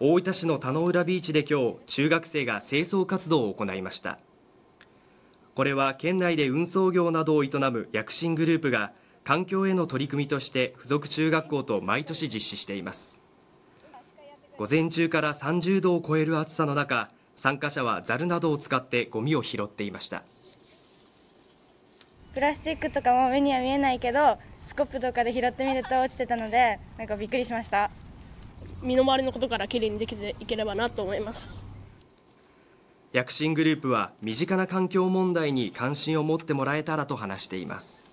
大分市の田野浦ビーチで今日中学生が清掃活動を行いましたこれは県内で運送業などを営む躍進グループが環境への取り組みとして付属中学校と毎年実施しています午前中から30度を超える暑さの中参加者はざるなどを使ってゴミを拾っていましたプラスチックとかも目には見えないけどスコップとかで拾ってみると落ちてたのでなんかびっくりしました身の回りのことからきれいにできていければなと思います躍進グループは身近な環境問題に関心を持ってもらえたらと話しています